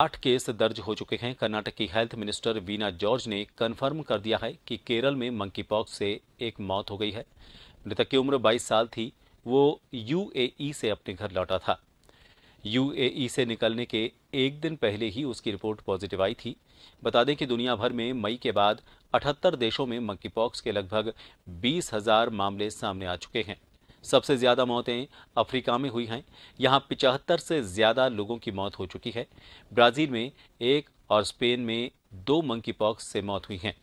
आठ केस दर्ज हो चुके हैं कर्नाटक की हेल्थ मिनिस्टर वीना जॉर्ज ने कन्फर्म कर दिया है कि केरल में मंकी पॉक्स से एक मौत हो गई है मृतक की उम्र 22 साल थी वो यूएई e से अपने घर लौटा था यूएई e से निकलने के एक दिन पहले ही उसकी रिपोर्ट पॉजिटिव आई थी बता दें कि दुनिया भर में मई के बाद अठहत्तर देशों में मंकी पॉक्स के लगभग बीस हजार मामले सामने आ चुके हैं सबसे ज़्यादा मौतें अफ्रीका में हुई हैं यहाँ पिचहत्तर से ज़्यादा लोगों की मौत हो चुकी है ब्राज़ील में एक और स्पेन में दो मंकी पॉक्स से मौत हुई हैं